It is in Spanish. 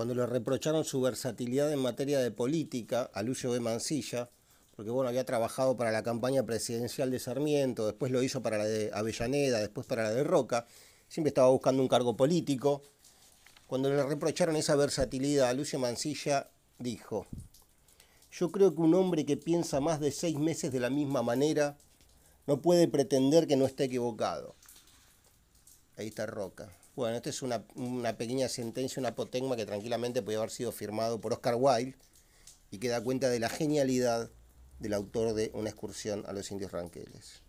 cuando le reprocharon su versatilidad en materia de política a Lucio B. Mancilla, porque bueno, había trabajado para la campaña presidencial de Sarmiento, después lo hizo para la de Avellaneda, después para la de Roca, siempre estaba buscando un cargo político. Cuando le reprocharon esa versatilidad a Lucio Mancilla, dijo, yo creo que un hombre que piensa más de seis meses de la misma manera no puede pretender que no esté equivocado. Ahí está Roca. Bueno, esta es una, pequeña sentencia, un apotegma que tranquilamente podía haber sido firmado por Oscar Wilde y que da cuenta de la genialidad del autor de Una excursión a los indios ranqueles.